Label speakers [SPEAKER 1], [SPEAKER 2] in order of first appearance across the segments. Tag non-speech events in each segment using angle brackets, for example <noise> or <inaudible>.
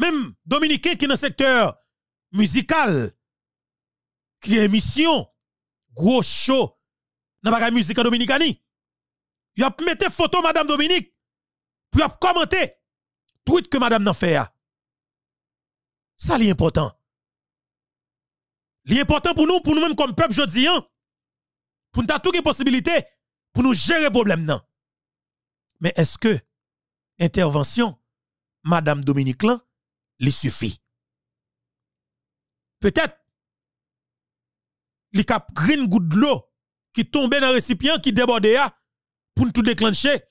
[SPEAKER 1] Même Dominique qui est dans le secteur musical, qui est émission, gros show, dans la musique dominicani. Il a mis photo Madame Dominique, puis il a commenté tweet que Madame n'a fait. Ah. Ça, c'est important. important pour nous, pour nous-mêmes comme peuple, je hein. pour nous avoir toutes les possibilités pour nous gérer le problème. Mais est-ce que intervention, Madame Dominique là, il suffit. Peut-être, li kap green goutte d'eau qui tombe dans le récipient qui débordait pour nous tout déclencher.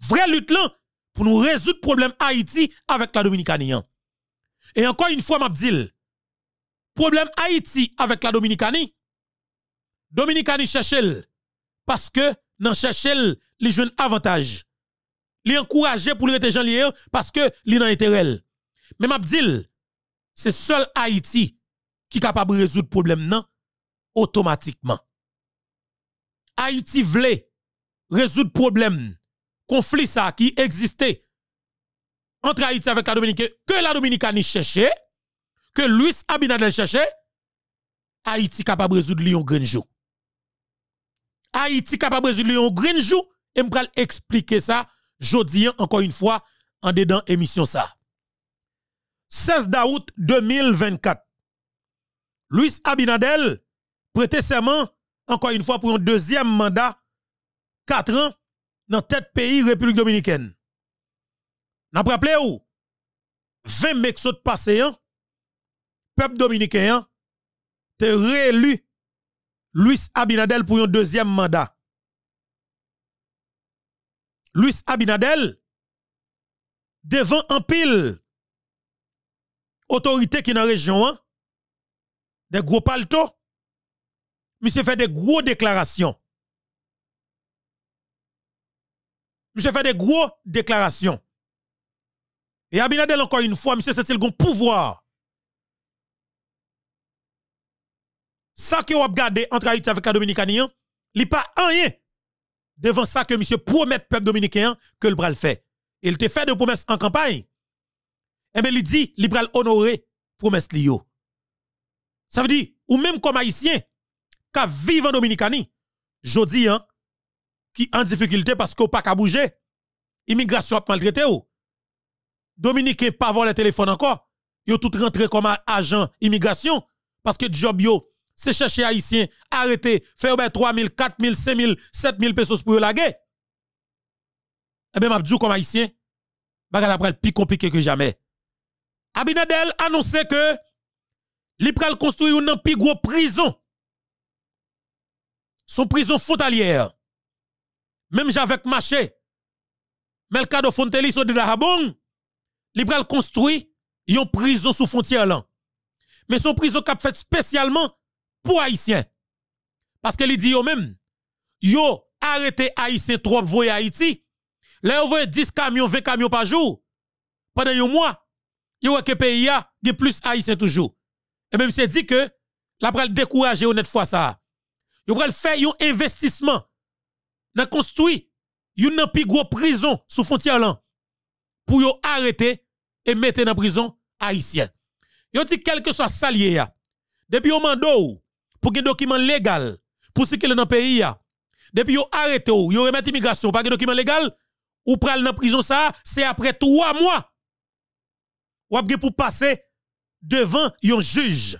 [SPEAKER 1] Vraie lutte là pour nous résoudre le problème Haïti avec la Dominicanie. Hein. Et encore une fois, Mabdil, problème Haïti avec la Dominicanie, Dominicanie cherche parce que dans cherche les jeunes avantage. Li encourager pour les rete hein, parce que li dans intérêt. Mais Mabdil, c'est seul Haïti qui est capable de résoudre le problème non automatiquement. Haïti voulait résoudre le problème, conflit ça qui existait entre Haïti avec la Dominique que la Dominicaine cherchait, que Luis Abinadel cherchait, Haïti capable de résoudre Lyon Grenjou. Haïti capable de résoudre Lyon Grenjou, et je vais expliquer ça, jodi encore une fois, en dedans émission ça. 16 août 2024. Luis Abinadel prête serment, encore une fois, pour un deuxième mandat, 4 ans, dans tête pays République Dominicaine. N'a rappelé où? 20 sont passés, peuple dominicain, te réélu Luis Abinadel pour un deuxième mandat. Luis Abinadel, devant un pile Autorité qui dans la région, hein? des gros palto, monsieur fait des gros déclarations. Monsieur fait des gros déclarations. Et Abinadel, encore une fois, monsieur, c'est le bon pouvoir. Ça que vous regardez entre Haïti avec la il n'y a pas rien devant ça que monsieur promet peuple dominicain que le bras le fait. Il te fait des promesses en campagne eh bien, il dit, il va honorer promesse li yo. Ça veut dire, ou même comme haïtien, qui vivent en Dominicanie, jodi, hein, qui en difficulté parce qu'on pas qu'à bouger, immigration a maltraité ou. Dominicain pas avoir le téléphone encore, yo tout rentré comme agent immigration, parce que job yo, c'est chercher haïtien, arrêter, faire 3 000, 4 000, 5 000, 7 000 pesos pour la guerre. Eh bien, m'a comme haïtien, bagal après le plus compliqué que jamais. Abinadel annonçait que l'Ipral construit une pigou prison. Son prison frontalière. Même j'avais marché. Mais le cas de Fontelis ou de Dahabon, l'Ipral construit une prison sous frontière là. Mais son prison cap fait spécialement pour Haïtiens. Parce que dit yo même, yo arrêté Haïtiens trop à Haïti. Là, vous voyez 10 camions, 20 camions par jour. Pendant un mois, a que pays a plus haïtien toujours. Et même c'est dit que la pral décourager honnêtement fois ça. Yo pral faire un investissement dans construit une plus gros prison sous frontière pour yo arrêter et mettre dans prison haïtien. Yo dit quel que soit salié ya depuis yon mando pour un document légal pour le dans pays a Depuis yo arrêté ou yo remettre immigration pas un document légal ou pral dans prison ça c'est après trois mois ou avez pour passer devant yon juge.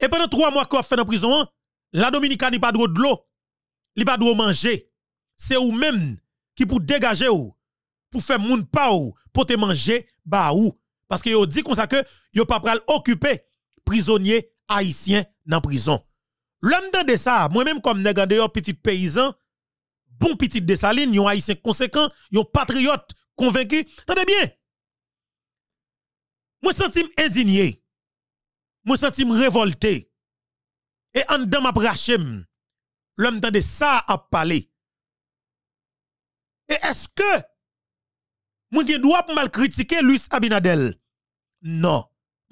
[SPEAKER 1] Et pendant trois mois qu'on fait dans prison, hein, la Dominicaine n'a pas droit de l'eau, n'a pas de manger. C'est ou même qui pour dégager ou, pour faire moun pa ou, pour te manger, bah ou. Parce que vous dit comme ça que yo pas pral occuper prisonniers haïtiens dans prison. L'homme de ça, moi-même comme nèg petit paysan, bon petit de saline, yon haïtien conséquent, yon patriote convaincu. tenez bien, moi sens indigné. Moi sens révolté. Et en m'ap l'homme de ça à parler. Et est-ce que je dois mal critiquer Luis Abinadel Non,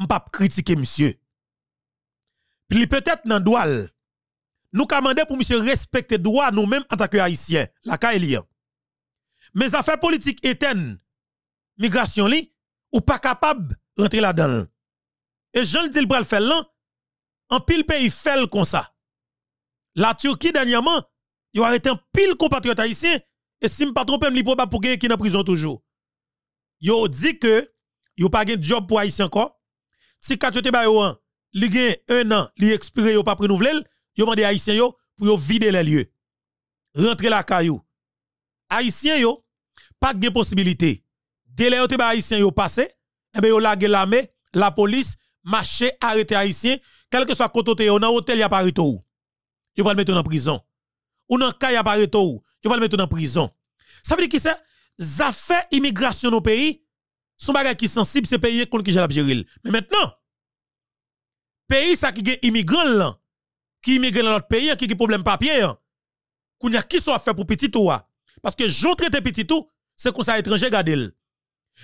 [SPEAKER 1] pas critiquer monsieur. Puis peut-être dans droit. Nous commandons pour monsieur respecter droit nous-mêmes en tant que haïtiens, la Kaélien. Mais affaires politiques éternes, migration li, ou pas capable rentrer là-dedans. Et le dis le faire là, en pile pays fait comme ça. La Turquie dernièrement, il a arrêté un pile compatriote haïtien et si je ne pas trompe, pas pour gagner qui est en prison toujours. Yo dit que yo pas de job pour haïtien encore. Si 4 te ba un an, li gen 1 an, li expiré yo pas renouveler, yo mandé haïtien yo pour vider les lieux. Rentrer la caillou. Haïtien yo pas de possibilité. Délai yo te ba haïtien yo passé eh bien, la l'armée, la police, marché, arrêté haïtien, quel que soit côté on a hôtel, y a pas retour. Ils le mettre en prison. Ou dans cas, y a pas retour. Ils le mettre en prison. Ça veut dire que c'est, affaires immigration au pays, son bagage qui sensible, c'est pays contre qui j'ai l'abjéril. Mais maintenant, pays ça qui est immigrant Qui qui migrent dans notre pays, qui a problème papier, hein. qu'on y a qui soit fait pour petit tout, hein. parce que j'autre traité petit tout, c'est qu'on ça étranger le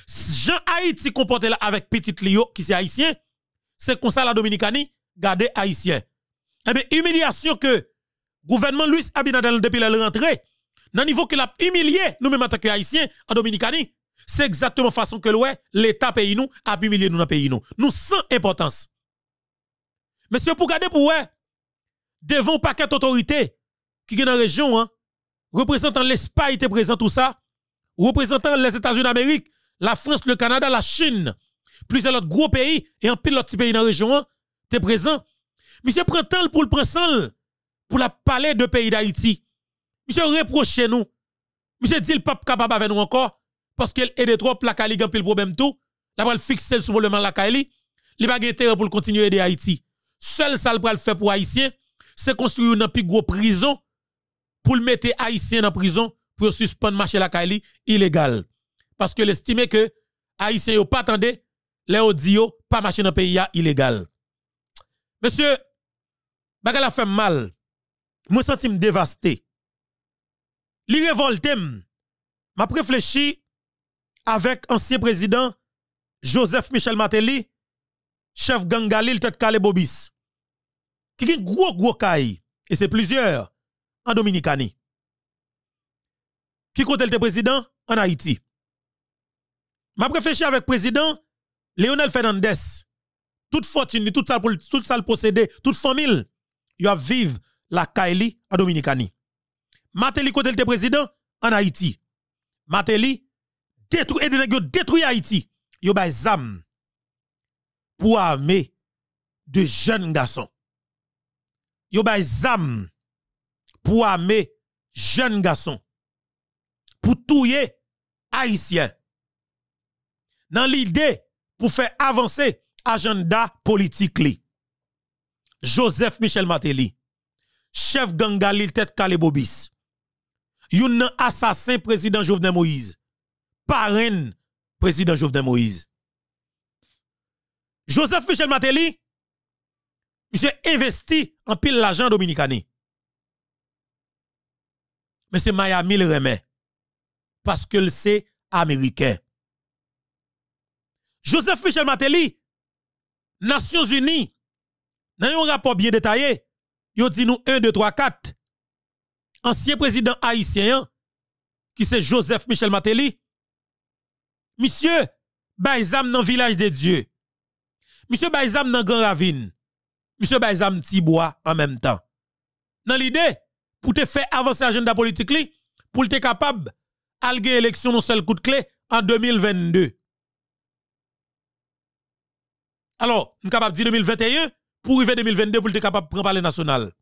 [SPEAKER 1] Jean Haïti comporte là avec petit Lio qui c'est haïtien, c'est comme ça la Dominicanie garder haïtien. Eh bien, humiliation que gouvernement Luis Abinadel depuis la rentrée, dans niveau qu'il a humilié nous-mêmes en tant que haïtien en Dominicanie, c'est exactement façon que l'État pays nous a humilié nous dans pays nous. Nous sans importance. Monsieur, pour garder pour ouais, devant paquet autorité qui est dans la région, hein, représentant l'Espagne, était présent tout ça, représentant les États-Unis d'Amérique, la France, le Canada, la Chine, plusieurs autres gros pays et un pile d'autres pays dans la région, hein, t'es présent. Monsieur prend le pour le prendre pour la parler de pays d'Haïti. Monsieur reproche nous. Monsieur dit le pape capable avec nous encore parce qu'elle aide trop la un le problème tout. La va fixer sur le la Kali, Il pas terrain pour continuer à aider Haïti. Seul ça le faire pour haïtien, c'est construire une plus gros prison pour le mettre haïtien en prison pour suspendre marché la Kali, illégal parce que l'estime que Haïtien pas attendait les audio pas marché dans le pays illégal. Monsieur, je a fait mal. Moi senti me dévasté. Li révolté m'a réfléchi avec ancien président Joseph Michel Mateli, chef gang Galil tête Bobis. Qui est gros gros caille et c'est plusieurs en Dominicanie. Qui compte le président en Haïti m'a réfléchi avec le président Léonel Fernandez. Toute fortune, toute salle, toute possédée, toute famille, il a vivre la Kaili à Dominicani. Mateli côté était président en Haïti. Matéli détruit détruit Haïti. Yo des zam pour armer de jeunes garçons. Yo des zam pour armer jeunes garçons. Pour les haïtiens dans l'idée pour faire avancer agenda politique Joseph Michel Matéli, chef gang Galil tête Kalebobis, un assassin président Jovenel Moïse, parrain président Jovenel Moïse. Joseph Michel Matéli, il s'est investi en pile l'agent dominicani. Mais c'est Miami le remet. Parce que c'est américain. Joseph Michel Matéli, Nations Unies, dans un rapport bien détaillé, il dit nous 1, 2, 3, 4. Ancien président haïtien, qui c'est Joseph Michel Matéli, monsieur, Baïzam dans village de Dieu. Monsieur Baïzam dans Grand Ravine. Monsieur Baïzam Tibois en même temps. Dans l'idée, pour te faire avancer l'agenda politique, pour te capable d'alguer l'élection au seul coup de clé en 2022. Alors, nous capable dire 2021 pour arriver 2022 pour être capable de prendre le national.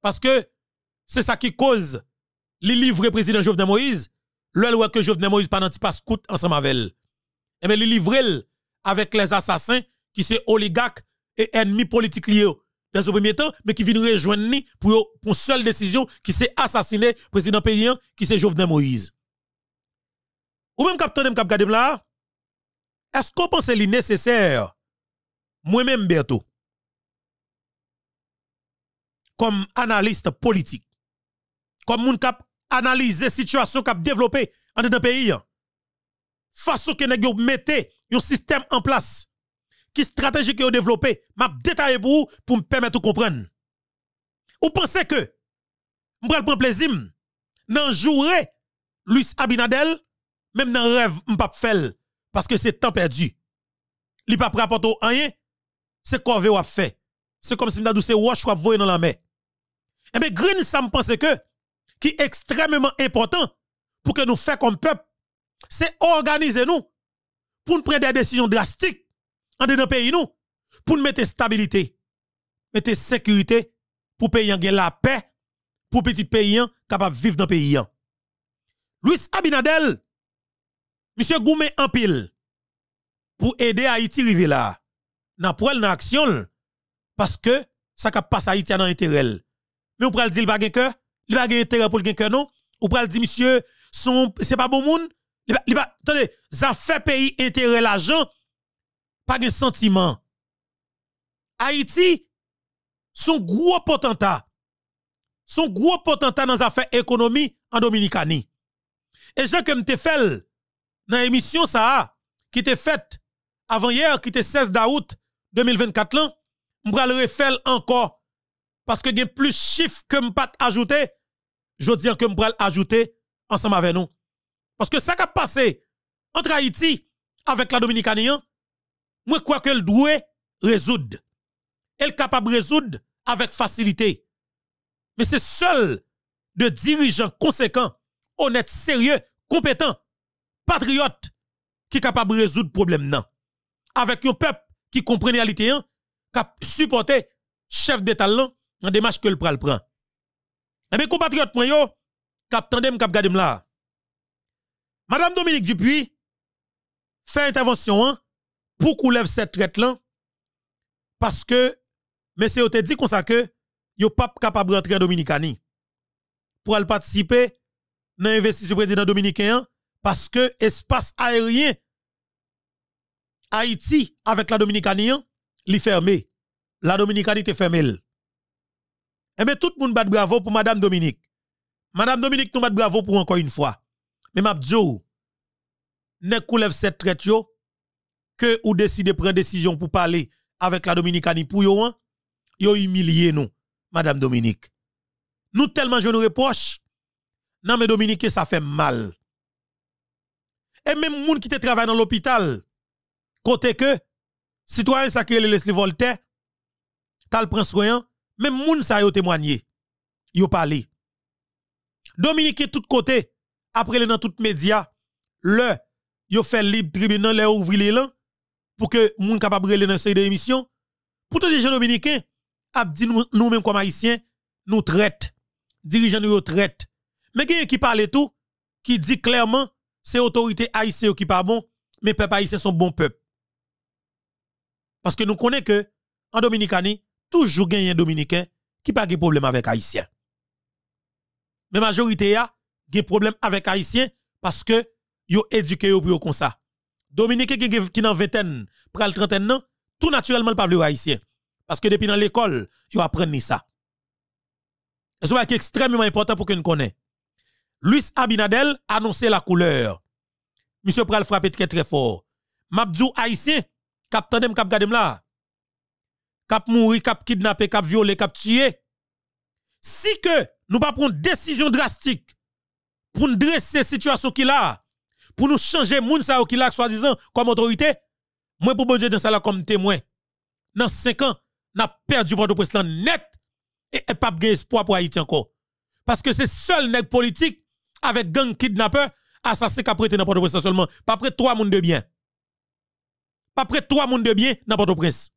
[SPEAKER 1] Parce que c'est ça qui cause les livres président Jovenel Moïse, le loi que Jovenel Moïse pas passe, coûte ensemble avec elle. Et eh bien, les avec les assassins qui sont oligarques et ennemis politiques dans ce premier temps, mais qui viennent rejoindre ni pour une seule décision qui s'est assassiné président paysan qui c'est Jovenel Moïse. Ou même capitaine, cap là, est-ce qu'on pense que nécessaire moi-même Berto, comme analyste politique, comme moun kap analyse situation kap développé en dedans pays, hein. façon que nèg mettez un système en place, qui stratégie que développé, m'a détaillé pour pour me permettre de comprendre. Ou pensez que m'pral prendre plaisir nan jouer Luis Abinadel, même dans rêve m'pap fel parce que c'est temps perdu. Li pas rapporte rien c'est ce ou a fait. C'est comme si m'a c'est roche ou dans la mer. Eh Green, ça me pense que, qui est extrêmement important pour que nous fassions comme peuple, c'est organiser nous pour nous prendre des décisions drastiques en nos pays nous, pour nous mettre stabilité, mettre sécurité pour payer la paix, pour petit pays capable de vivre dans le pays. Louis Abinadel, monsieur Goumé en pile pour aider Haïti arriver là nan pral nan action parce que ça cap passe Haïti dans intérêt. Mais ou pral dire pa gen a pas gen intérêt pour le cœur non, ou pral dire monsieur ce c'est pas bon monde, li pa attendez, ça fait pays intérêt l'argent pas gen sentiment. Haïti son gros potentat son gros potentat dans affaires économie en Dominicanie. Et ce que m'te fait dans l'émission ça qui était faite avant hier qui était 16 d'août 2024 là, le refaire encore parce que y a plus chiffres que m'pat ajouté, je dis que m'bral ajouter ensemble avec nous. Parce que ça qui a passé entre Haïti avec la Dominicanie, hein, moi crois que le doit résoudre. Elle capable de résoudre avec facilité. Mais c'est seul de dirigeants conséquents, honnêtes, sérieux, compétents, patriotes qui capable de résoudre problème. Non. Avec un peuple qui comprennent réalité, hein, qui supporté chef d'État dans la démarche que le pral prend. Eh mes compatriotes, yo, cap tandem, cap là. Madame Dominique Dupuis fait intervention hein, pour qu'on lève cette traite là parce que monsieur te dit comme ça que yo pas capable rentrer en Dominicanie pour aller participer dans l'investissement président dominicain parce que espace aérien Haïti avec la Dominicanie, hein, li fermé. La Dominicanie te fermé. Et eh bien, tout le monde bat bravo pour Madame Dominique. Madame Dominique, nous bat bravo pour encore une fois. Mais m'a oh, ne coulève cette traite yo, que ou décide de prendre décision pour parler avec la Dominicanie pour yo, Vous hein. yo humilié nous, Madame Dominique. Nous tellement je nous reproche, non mais Dominique, ça fait mal. Et même moun qui te travaille dans l'hôpital, Côté que, citoyen sacré Leslie Voltaire, le prince soin, même moun sa yo témoigné. Yo parlé. Dominique tout côté, après les dans tout médias, le, yo fait libre tribunal, les ouvri les lan, pour que moun capable de dans série d'émission. Pourtant, les gens dominicains, Dominique, dit nous-mêmes comme haïtiens, nous traite. Dirigeants nous traite. Mais qui qui parle tout, qui dit clairement, c'est autorité haïtienne qui pas bon, mais peuple haïtiens sont bon peuple. Parce que nous connaissons que, en Dominicanie, toujours un Dominicain qui pas de problème avec Haïtien. Mais la majorité a des problèmes avec Haïtien parce que yo éduqué yo pour comme ça. Dominicain qui dans vingtaine, de trentaine ans, tout naturellement pas les Haïtien. Parce que depuis dans l'école, yo apprennent ça. C'est extrêmement important pour que nous connaissons. Luis Abinadel annonçait la couleur. Monsieur pral frappé très très fort. Mabdou Haïtien, Kap tandem, Cap gadem la. Kap mouri, Cap kidnapper, Cap violé, Cap tuer, Si que nous pas prendre décision drastique pour nous dresser situation qui là, pour nous changer moun sa qui là, soi-disant, comme autorité, moi pour bon Dieu dans ça là comme témoin. Dans 5 ans, n'a perdu port de prince net et, et pas espoir pour Haïti encore. Parce que c'est seul nègre politique avec gang kidnappeur assassin qui a prêté dans port prince seulement, pas près trois moun de bien pas près trois mondes de bien dans Port-au-Prince.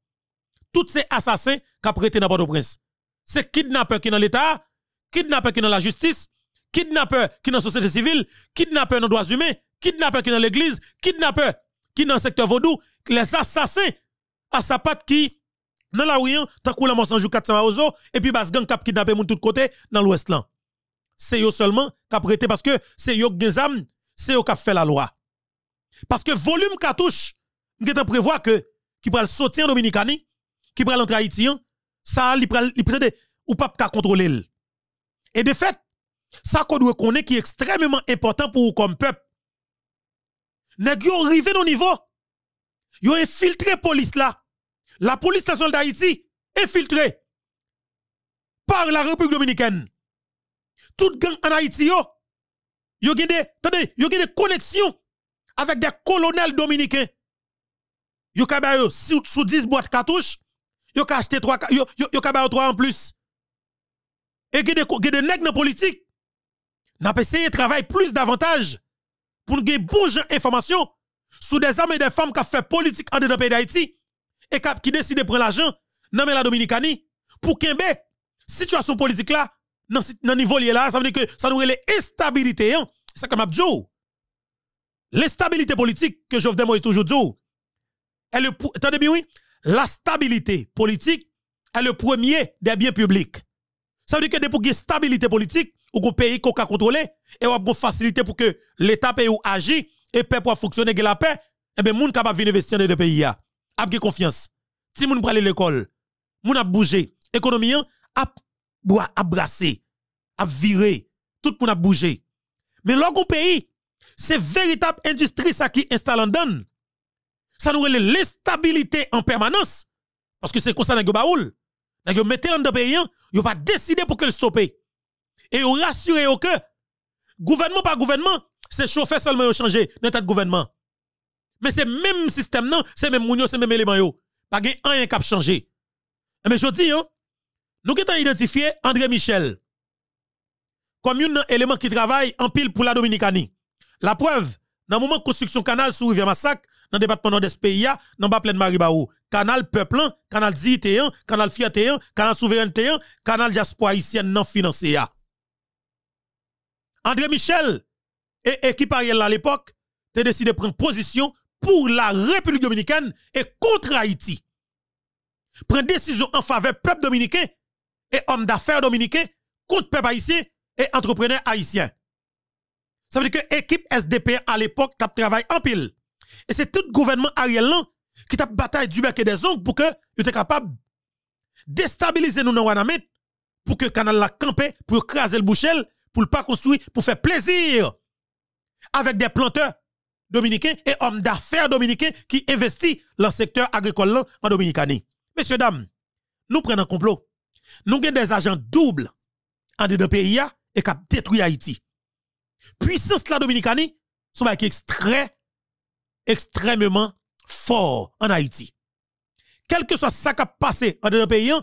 [SPEAKER 1] Tous ces assassins qui prêté dans Port-au-Prince. C'est kidnappeurs qui dans l'État, kidnappeurs qui dans la justice, kidnappeurs qui dans la société civile, kidnappeurs dans les droits humains, kidnappeurs qui dans l'église, kidnappeurs qui dans le secteur vaudou, les assassins à sa patte qui dans la rue, t'as un la mort 400 maozo, et puis bas gang cap kidnappé moun tout côté dans l'ouest là. C'est eux seulement qui prêté parce que c'est eux qui c'est eux qui fait la loi. Parce que volume cartouche nous avons que qui va soutien Dominicani, qui va l'entrer Haïtien, hein, ça, il peut ou pas contrôler. Et de fait, ça qu'on doit qui est extrêmement important pour vous comme peuple. Nèg yo au niveau. ont infiltré police là. La police nationale d'Haïti infiltrée par la République dominicaine. les gang en Haïti yo yo des connexions avec des colonels dominicains yo ka ba sous 10 boîtes cartouches, yo ka acheter 3 yo yo 3 en plus. Et gede des des nèg nan politique n'a pas essayé travailler plus davantage pour nous bon des information sur des hommes et des femmes qui fait politique en dedans pays d'Haïti et qui décident de prendre l'argent dans la Dominicanie pour kembe situation politique là dans le niveau là ça veut dire que ça nous relève instabilité hein? c'est comme abdou l'instabilité politique que Jovenel Moïse toujours dit la stabilité politique est le premier des biens publics. Ça veut dire que depuis qu'il stabilité politique, ou un pays qu'on peut contrôler, et on a facilité pour que l'État paye ou agit, et peut pour fonctionner la paix, et eh bien, moun capable venir investir dans le pays, a confiance. Si moun prale l'école, moun a bougé, L'économie a, hein, a brassé, a viré, tout monde a bougé. Mais au pays, c'est véritable industrie ça qui installe en donne. Ça nous relève l'instabilité en permanence. Parce que c'est comme ça que baoul. Vous mettez en pays, vous pas décidé pour que le stopper. Et vous rassurez que gouvernement par gouvernement, c'est chauffeur seulement changer dans de gouvernement. Mais c'est même système, non, c'est même mounio, c'est même élément. Pas de qui changé. Mais je dis, hein, nous avons identifié André Michel comme un élément qui travaille en pile pour la Dominicanie. La preuve, dans le moment de construction canal sur Rivière Massacre, dans le département de ce pays, dans le plein de Maribao. Canal peuple, canal ZT1, canal fierté, canal souveraineté, canal diaspora haïtien non financé. André Michel et équipe Ariel à l'époque, te décidé de prendre position pour la République dominicaine et contre Haïti. Prendre décision en faveur peuple dominicain et homme d'affaires dominicain contre peuple haïtien et entrepreneur haïtien. Ça veut dire que l'équipe SDP à l'époque qui travaillé en pile et c'est tout le gouvernement Ariel qui a bataille du bec et des ongles pour que était capable de déstabiliser nous dans Wanamet pour que le canal la campe, pour écraser le bouchel, pour ne pas construire, pour faire plaisir avec des planteurs dominicains et hommes d'affaires dominicains qui investissent dans le secteur agricole en Dominicanie. Messieurs, dames, nous prenons un complot. Nous avons des agents doubles en deux pays et qui détruit Haïti. Puissance de la Dominicanie, c'est extrait extrêmement fort en Haïti. Quel que soit ce qui a passé en le pays,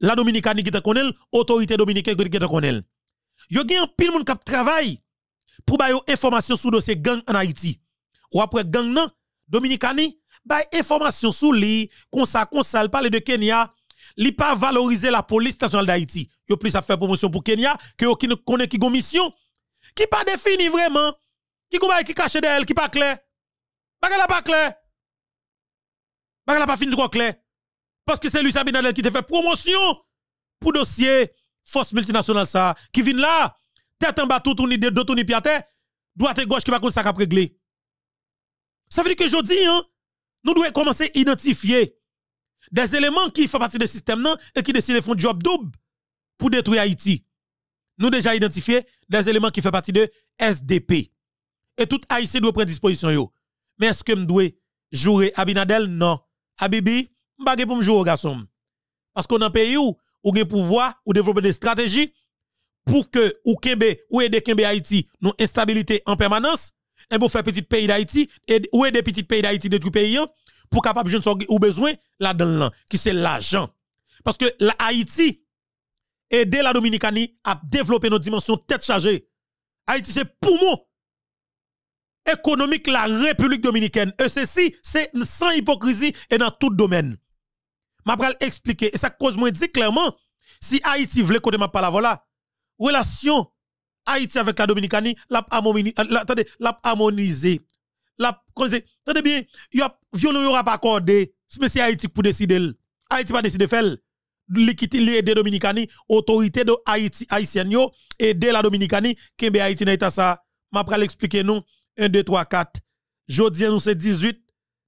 [SPEAKER 1] la Dominicanie qui te connaît, l'autorité dominicaine qui te connaît. Yo gen pile moun kap travail pour ba yo information sur dossier gang en Haïti. Ou après gang nan, Dominicani, bay information sur li, kon sa kon sa, parle de Kenya, li pas valoriser la police nationale d'Haïti. Yo plus a faire promotion pour Kenya que yo qui ne connaît qui gon mission, qui pas défini vraiment, qui gon ki caché derrière, qui pas clair de la pas clair. Bagay la pas fin trop clair. Parce que c'est lui Sabinadel qui te fait promotion pour dossier force multinationale ça. Qui vient là, tête en bas, tout de deux ni pied droite et gauche qui va contre ça cap régler. Ça veut dire que je hein, nous devons commencer à identifier des éléments qui font partie du système et qui décident de faire un job double pour détruire Haïti. Nous déjà identifié des éléments qui font partie de SDP. Et tout Haïti doit prendre disposition. Yo. Mais est-ce que me dois jouer Abinadel? Non. Abibi, ne pour me jouer garçon. Parce qu'on a un pays où, ou gen pouvoir, ou développer des stratégies pour que ou kembe, ou aide kembe Haïti, non instabilité en permanence, et pour faire petit pays d'Haïti, et ou aide petit pays d'Haïti de tout pays, pour capable ou besoin, là-dedans, qui c'est l'argent. Parce que la Haïti, la Dominicanie à développer nos dimensions tête chargée. Haïti, c'est poumon économique la République dominicaine. Et ceci, c'est sans hypocrisie et dans tout domaine. Je vais expliquer. Et ça cause moi dit clairement, si Haïti voulait côté ma parole voilà relation Haïti avec la Dominicanie, l'a euh, attendez, l'a harmonisé. bien, y a violon aura accordé, mais c'est Haïti pour décider. Haïti pas décider faire l'équité li des Dominicani, autorité de Haïti Haïtien yo aider la Dominicanie, kembe Haïti dans ça. M'a pral expliquer nous 1, 2, 3, 4. Jeudi, nous c'est 18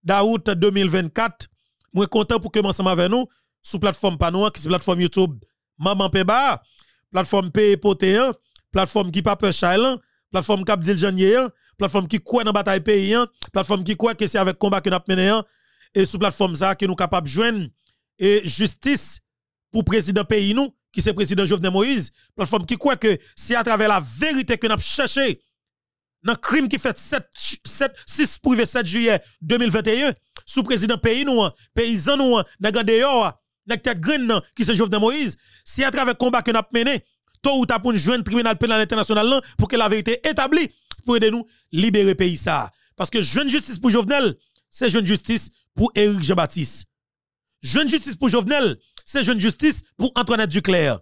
[SPEAKER 1] d'août 2024. Moi content pour commencer avec nous sur plateforme Panoua, qui est plateforme YouTube Maman Peba, plateforme P plateforme qui pas peur plateforme Cap la plateforme qui croit dans bataille paysan, plateforme qui croit que c'est avec combat que nous mené et sous plateforme ça que nous capable joindre et justice pour président pays nous qui c'est président Jovenel Moïse, plateforme qui croit que c'est à travers la vérité que nous cherché dans crime qui fait 7, 7 6 privé 7 juillet 2021 sous président pays nous hein, paysan nous n'a gardé n'a qui se de Moïse si à travers le combat que avons mené tôt ou ta pour joindre tribunal pénal international hein, pour que la vérité établie pour aider nous libérer pays ça parce que jeune justice pour Jovenel c'est jeune justice pour Éric Jean-Baptiste jeune justice pour Jovenel c'est jeune justice pour Antoinette Duclerc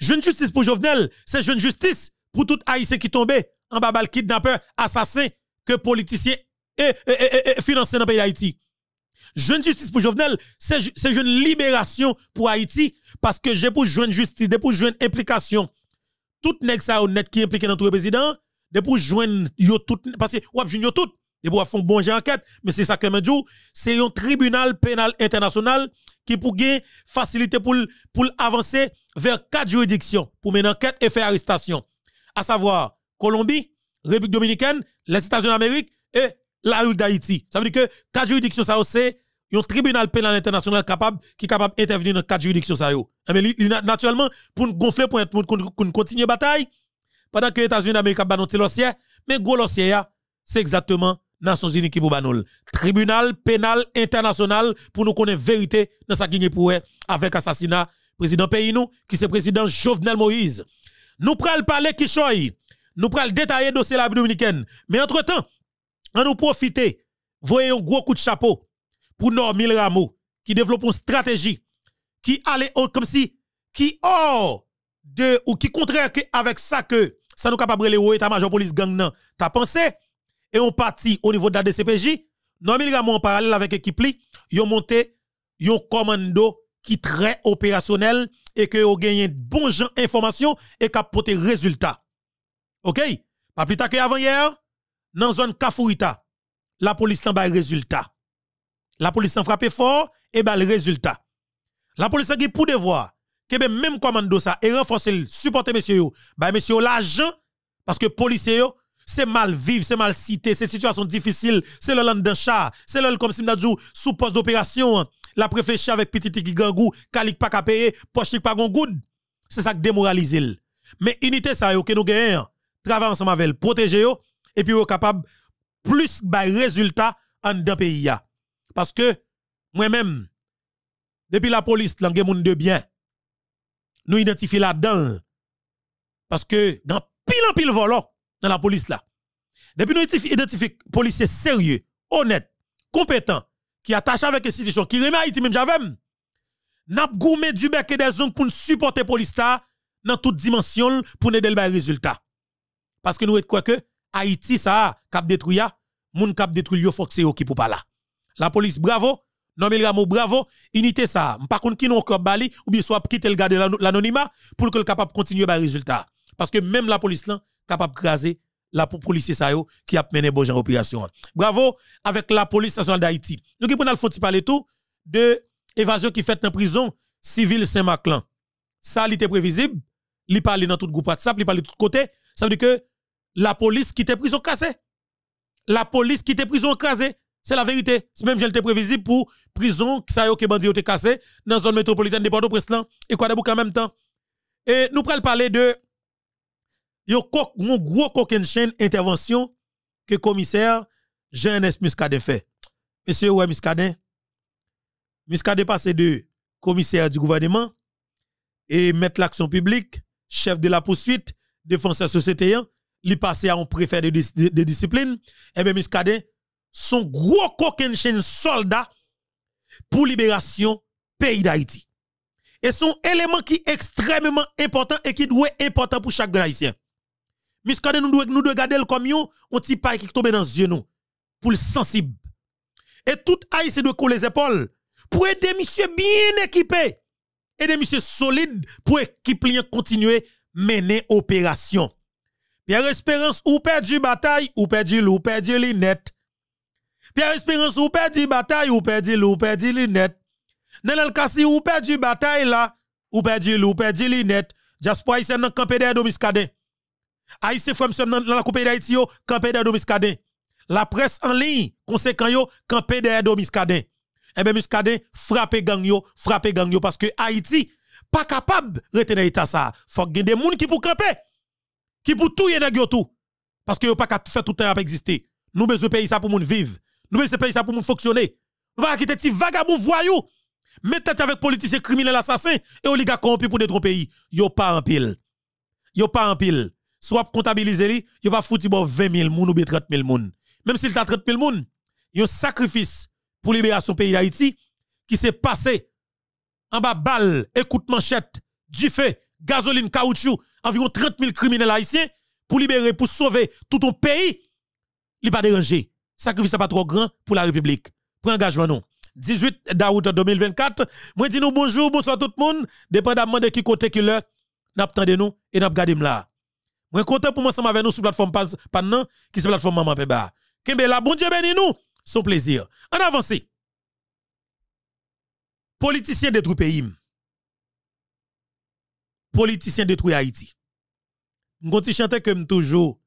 [SPEAKER 1] jeune justice pour Jovenel c'est jeune justice pour tout haïtien qui tombait en bas bal kidnappeur, assassin que politicien et, et, dans le pays d'Haïti. Jeune justice pour Jovenel, c'est une libération pour Haïti parce que j'ai pour la justice, de pour joindre implication. Tout nèg ça honnête qui impliqué dans tout le président, de pour joindre yo tout parce que wap yo tout et pour faire bon enquête, mais c'est ça que je me c'est un tribunal pénal international qui pour faciliter pour pour avancer vers quatre juridictions pour mener enquête et faire arrestation. À savoir Colombie, République dominicaine, les États-Unis d'Amérique et la République d'Haïti. Ça veut dire que quatre juridictions, ça c'est un tribunal pénal international capable, qui est capable d'intervenir dans quatre juridictions. Mais eh naturellement, pour nous gonfler, pour nous continuer la bataille, pendant que les États-Unis d'Amérique ont banoncé l'ossier, mais gros l'ossier, c'est exactement Nations Unies qui le Tribunal pénal international pour nous connaître vérité dans qui est pour avec assassinat président pays qui qui c'est président Jovenel Moïse. Nous prenons le palais qui choisit. Nous prenons le détailler dossier la dominicaine. Mais entre-temps, on nous profiter voyez un gros coup de chapeau pour Normil Rameau, qui développe une stratégie qui allait comme si, qui hors de, ou qui contraire que avec ça que, ça nous capable de ta major police gang nan, t'as pensé, et on parti au niveau de la DCPJ, Normil Rameau en parallèle avec l'équipe, ils ont monté, ont commando qui très opérationnel et que ont gagné bon genre information et qui a porté résultats. OK Pas plus tard avant hier, dans la zone Kafourita, la police bat le résultat. La police s'en frappe fort et bien le résultat. La police en pour devoir que ben, même commando ça et renforcer supporter monsieur yo, bah monsieur l'argent parce que policier yo c'est mal vivre, c'est mal cité, c'est situation difficile, c'est le land d'un chat, c'est le comme si m'dadjou sous poste d'opération, hein. la préfecture avec petit qui gangou, calique pas capé, poche pas gon C'est ça qui démoralise. Mais unité ça que nous gagnons travailler ensemble avec eux, protéger et puis vous capable plus de résultats en d'un pays. Parce que moi-même, depuis la police, l'angue moun de bien, nous identifions là-dedans. Parce que dans pile en pile volant oh, dans la police là, depuis nous identifions policiers sérieux, honnêtes, compétents, qui attachent avec l'institution, qui remet Haïti même j'avais, n'a gourmé du bec et des zones pour supporter police là dans toute dimension pour nous donner le résultat. Parce que nous quoi que Haïti, ça, cap détruit, moun cap détruit, yo qui pour pas là. La police, bravo. le mot bravo. Unité ça. Par contre, qui nous pas bali, ou bien soit quitter le garder l'anonymat pour que le capable continuer ba résultat. Parce que même la police là, capable craser la police sa yo, qui a mené bon genre opération. Bravo avec la police nationale d'Haïti. Nous qui nous le parler tout de évasion qui fait dans prison civile Saint-Maclan. Ça, il était prévisible. Il parlait dans tout groupe WhatsApp, il parlait de tout côté. Ça veut dire que la police qui te prison cassée. La police qui te prison cassée. C'est la vérité. C'est même était prévisible pour prison qui ça que été cassé dans la zone métropolitaine de Port-au-Prince et quoi en même temps. Et nous prenons parler de mon gros chaîne intervention que commissaire Jean-Nes Muscadet fait. Monsieur ouais Muscadet. Muscadet passé de commissaire du gouvernement et mettre l'action publique, chef de la poursuite, défenseur société li passe à un préfet de, discipline, eh bien, Miskade, son gros coquin chaîne soldat pour libération pays d'Haïti. Et son élément qui est extrêmement important et qui doit être important pour chaque Haïtien. Miskade, nous devons nous le comme un petit paille qui tombe dans les yeux, pour le sensible. Et tout Haïtien doit couler les épaules pour aider monsieur bien équipé, des monsieur solide pour équipe continuer mener l'opération. Pierre Espérance ou perdu bataille, ou perdu loup, perdu lunette. Pierre Espérance ou perdu bataille, ou perdu loup, perdu lunette. Dans le cas si ou perdu bataille là, ou perdu loup, perdu lunette. Jaspo nan dans campé des Domiscadin. Aïsse Framson dans la coupe d'Haïti, campé derrière Domiscadin. La presse en ligne, conséquent yo, campé derrière Domiscadin. Eh bien, Muscadin, frappe gang yo, frappe gang yo, parce que Haïti, pas capable de retenir ça. Faut que des gens qui pour camper. Qui pour tout y yon tout. Parce que yon pas qu'à faire tout temps à exister. Nous besoin pays, ça pour moun vivre. Nous besoin pays, ça pour moun fonctionner. Nous pas quitter ti vagabond voyou. Mettez avec politiciens criminels assassins et oligarques corrompus pour détruire pays. Yon pas en pile. Yon pas en pile. Soit comptabiliser li, yon pas fouti bon 20 000 moun ou 30 000 moun. Même s'il t'a 30 000 moun, yon sacrifice pour libérer son pays d'Haïti qui s'est passé en bas balle, écoute manchette, du feu, gasoline, caoutchouc, environ 30 000 criminels haïtiens pour libérer, pour sauver tout ton pays, il pas dérangé. Sacrifice pas trop grand pour la République. Prends engagement non. 18 d'août 2024, moi dis nous bonjour, bonsoir tout le monde, dépendamment de qui côté qui l'heure, n'a de nous et n'a gardé là. Moi content pour moi ensemble avec nous sur plateforme Panan qui la plateforme Maman Peba. Kembe la bon Dieu béni nous, son plaisir. En avance. Politicien tout pays politicien détruit Haïti. Je chanter comme toujours,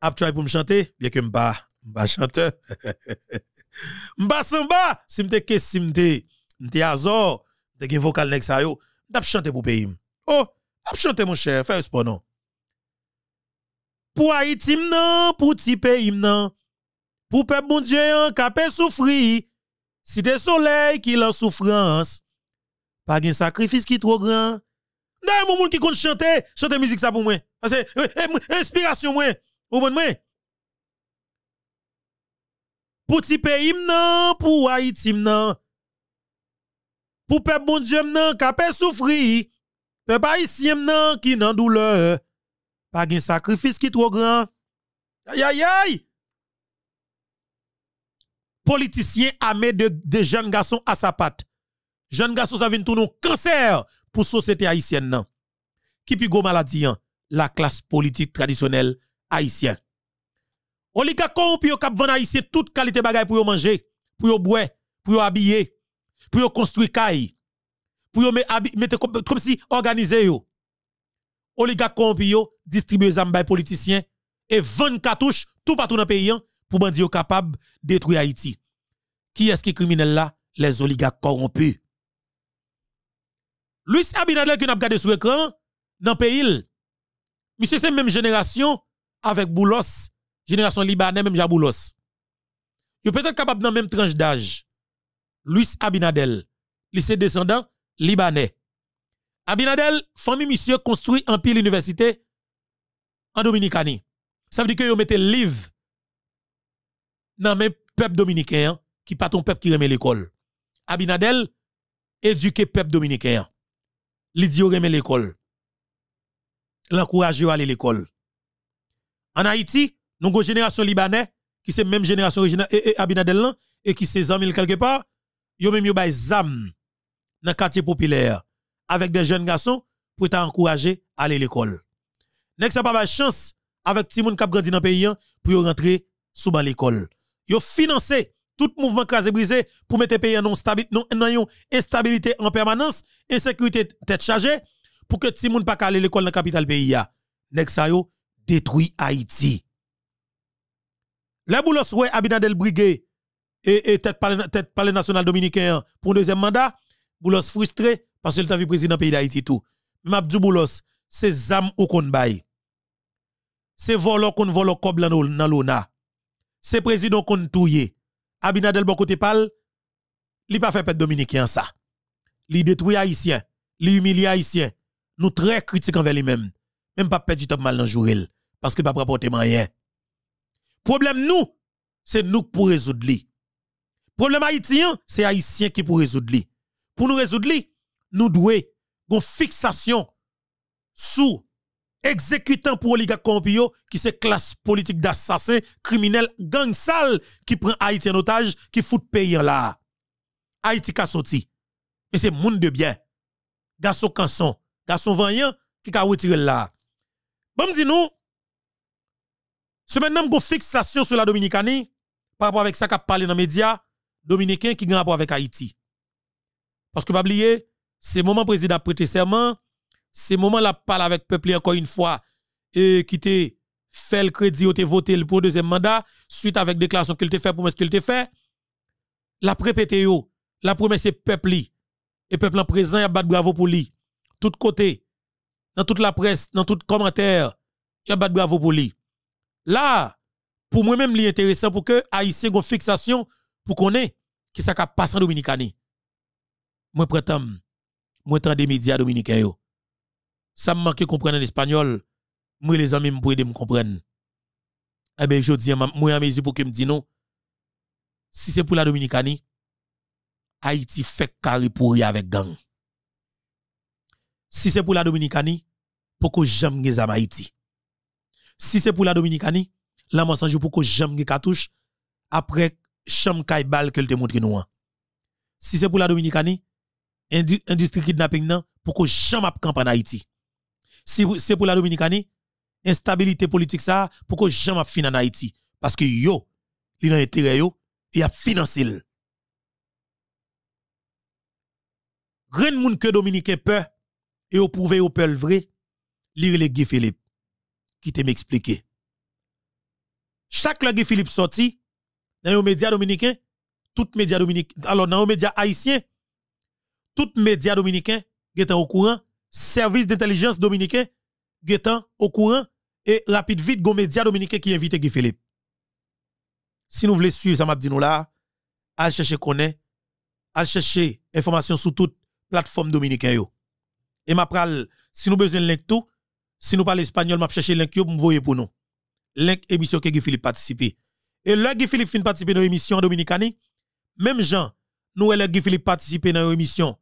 [SPEAKER 1] après pour me chanter, bien que m'ba, m'ba chanteur. <laughs> m'ba samba, si m'te que si m'te, m'te azor, je gen vocal nek sa yo, m'tap chanter pour pays. Oh, ap chanter mon cher, fais sport non. Pour Haïti non. pour ti pays non. pour peuple bon Dieu qui souffri, souffrir, si le soleil qui l'en souffrance, pas gen sacrifice qui trop grand, D'ailleurs, mon monde qui compte chanter, chante musique ça pour moi. Parce que, euh, euh, inspiration moi. Vous comprenez? Pour m pays, non, pour Haïti, non. Pour peuple bon Dieu, non, qui souffrir. Peuple haïtien, non, qui nan douleur. Pas de sacrifice qui trop grand. Aïe, aïe, aïe! Politicien armé de, de jeunes garçons à sa patte. Jeunes garçons, ça vient tout nous cancer pour société haïtienne nan. Qui peut go maladie hein? la classe politique traditionnelle haïtienne. Olika corrompu yo kap van haïtien toute qualité bagay pour yo manger, pour yo boire, pour yo habiller, pour yo construire kay, pour yo mettre comme, si organiser yo. Oligarques corrompu yo distribue politiciens et des cartouches tout partout dans le pays hein, pour bandi yo capable détruire Haïti. Qui est-ce qui est criminel là? Les oligarques corrompus. Luis Abinadel qui n'a pas regardé sur l'écran, dans le pays, monsieur, c'est même génération avec Boulos, génération libanais, même Jaboulos. Vous peut-être capable dans même tranche d'âge. Luis Abinadel, lycée descendant, libanais. Abinadel, famille monsieur, construit un pile université en Dominicanie. Ça veut dire que vous mettez livre dans le peuple dominicain, qui pas ton peuple qui remet l'école. Abinadel, éduquer peuple dominicain l'idiot remet l'école. L'encourage à aller l'école. En Haïti, nous avons une génération libanais, qui c'est même génération originale et, et qui c'est quelque part, yo même yo bay zam dans quartier populaire avec des jeunes garçons pour t'encourager à aller l'école. Nek ce pas une chance avec Timoun qui a grandi dans le pays pour rentrer sous l'école. ont financé tout mouvement crasé brisé pour mettre le pays en instabilité en permanence, insécurité tête chargée pour que tout le monde pas aller l'école dans la capitale pays Nèg sa détruit Haïti. Le boulos ouais Abinadel brigué et, et tête tête palais national dominicain pour un deuxième mandat, boulos frustré parce que le vu président pays d'Haïti tout. du boulos c'est zam ou kon bay. C'est volo kon volo kob dans l'ona. C'est président kon touye. Abinadel bon côté pal, li pas fait pète dominicain ça. Li détruit haïtien, li humilie haïtien. Nous très critiques envers lui-même. Même pas perdre du top mal dans jour. parce que pas rapporté rien. Problème nous, c'est nous pour résoudre Le Problème haïtien, c'est haïtien qui pour résoudre Pour nous résoudre nous devons une fixation sous exécutant pour oligarque Compio, qui c'est classe politique d'assassin, criminel, gang sale qui prend Haïti en otage, qui fout pays là. Haïti a sorti. Mais c'est monde de bien. Garçon canson, garçon vaillant qui a retiré là. Bon dis nous ce maintenant fixation sur la Dominicanie par rapport avec ça qu'a parlé dans les médias dominicains qui a rapport avec Haïti. Parce que pas oublier, c'est moment président prêter serment ces moment là parle avec peuple encore une fois et qui te fait le crédit ou te voté pour le deuxième mandat suite avec déclaration qu'il te fait promesse qu'il te fait. La prépété la promesse c'est peuple et peuple en présent y a bat bravo pour lui. Tout côté, dans toute la presse, dans tout commentaire, y a bat bravo pour lui. Là, pour moi-même, est intéressant pour que Haïtien une fixation pour qu'on ait qui ça passe en Dominicanie. Moi, prétends, moi, tant des médias dominicains ça me manque comprendre l'espagnol. Moi, les amis, me aider me comprendre. Eh bien, je dis, moi, en mesure pour que me non. Si c'est pour la Dominicanie, Haïti fait carré pourri avec gang. Si c'est pour la Dominicanie, pourquoi que j'aime les Haïti. Si c'est pour la Dominicanie, la mensonge pour que j'aime les cartouches après cham bal que te montre nous. Si c'est pour la Dominicanie, industrie kidnapping nan, j'aime que j'aime camp en Haïti. Si c'est pour la Dominicanie, instabilité politique ça, pourquoi jamais fin en Haïti? Parce que yo, il a intérêt yo, y a financé le. Rien moun que Dominicain peur, et vous pouvez au peur vrai, lire le Guy Philippe, qui te m'expliquer. Chaque Guy Philippe sorti, dans les médias dominicains, tout média dominicain, alors dans les médias haïtiens, tout média dominicain, qui est au courant, service d'intelligence dominicain getan au courant et rapide vite go média dominicain qui invite Guy Philippe. Si nous voulez suivre ça m'a dit nous là, à chercher connaît, à chercher information sur toute plateforme dominicaine yo. Et m'a pral si nous besoin link tout, si nous parlons espagnol m'a chercher link yo m'voyer pour nous. Link émission que Guy Philippe participe. Et là Guy Philippe fin participer dans émission dominicani, même gens nous Guy Philippe participer dans émission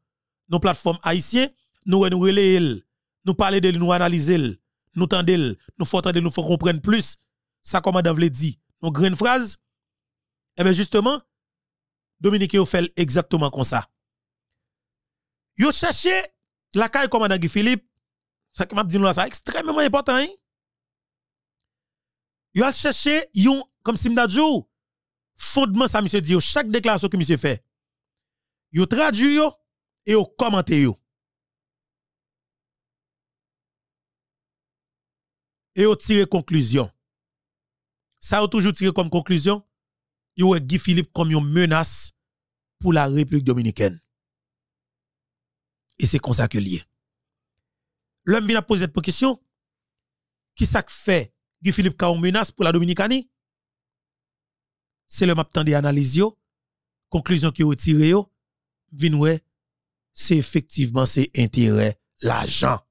[SPEAKER 1] nos plateformes haïtiennes nous nous relayer, nous parler de nous analyser, nous tendre, nous faut nous faut comprendre plus. Ça commandant veut dire, nos grande phrase. Eh bien justement, Dominique fait exactement comme ça. Yo cherché la caille commandant Guy Philippe, ça qui m'a dit là ça extrêmement important hein. Yo a cherché comme si m'a fondement ça monsieur dit chaque déclaration que monsieur fait. Yo traduit yo et yo commenté et ont tiré conclusion. Ça a toujours tiré comme conclusion, ils ont Guy Philippe comme une menace pour la République dominicaine. Et c'est comme ça que lié. L'homme vient à poser cette question. Qui ça fait Guy Philippe comme une menace pour la Dominicanie? C'est le map des analyses, conclusion qui a retirée, c'est effectivement c'est intérêt, l'argent.